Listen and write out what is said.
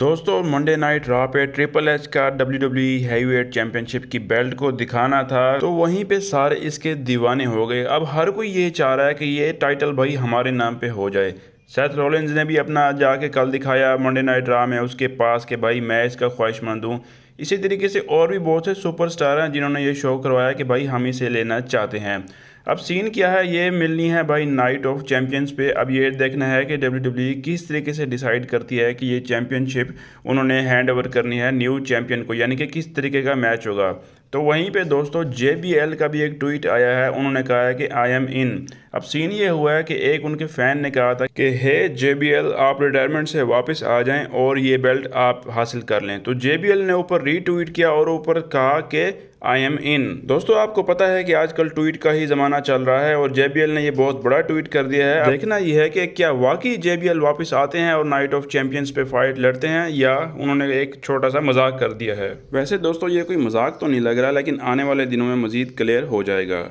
दोस्तों Monday night Raw पे triple H का डब्ल्यू डब्ल्यू हैवीवेट चैंपियनशिप की बेल्ट को दिखाना था तो वहीं पे सारे इसके दीवाने हो गए अब हर कोई ये चाह रहा है कि ये टाइटल भाई हमारे नाम पे हो जाए सेथ रोलिंस ने भी अपना जाके कल दिखाया मंडे नाइट रॉ में उसके पास के भाई मैं इसका ख्वाहिशमंद हूँ इसी तरीके से और भी बहुत से सुपरस्टार हैं जिन्होंने ये शो करवाया कि भाई हम इसे लेना चाहते हैं अब सीन क्या है ये मिलनी है भाई नाइट ऑफ चैम्पियंस पे अब ये देखना है कि डब्ल्यू डब्ल्यू e किस तरीके से डिसाइड करती है कि ये चैम्पियनशिप उन्होंने हैंड ओवर करनी है न्यू चैम्पियन को यानी कि किस तरीके का मैच होगा तो वहीं पे दोस्तों जे बी एल का भी एक ट्वीट आया है उन्होंने कहा है कि आई एम इन अब सीन ये हुआ है कि एक उनके फ़ैन ने कहा था कि हे जे बी एल आप रिटायरमेंट से वापस आ जाएं और ये बेल्ट आप हासिल कर लें तो जे बी एल ने ऊपर रीट्वीट किया और ऊपर कहा कि आई एम इन दोस्तों आपको पता है कि आजकल ट्वीट का ही ज़माना चल रहा है और जे ने ये बहुत बड़ा ट्वीट कर दिया है देखना यह है कि क्या वाकई जे वापस आते हैं और नाइट ऑफ चैम्पियंस पे फाइट लड़ते हैं या उन्होंने एक छोटा सा मजाक कर दिया है वैसे दोस्तों ये कोई मजाक तो नहीं लग रहा लेकिन आने वाले दिनों में मज़ीद क्लियर हो जाएगा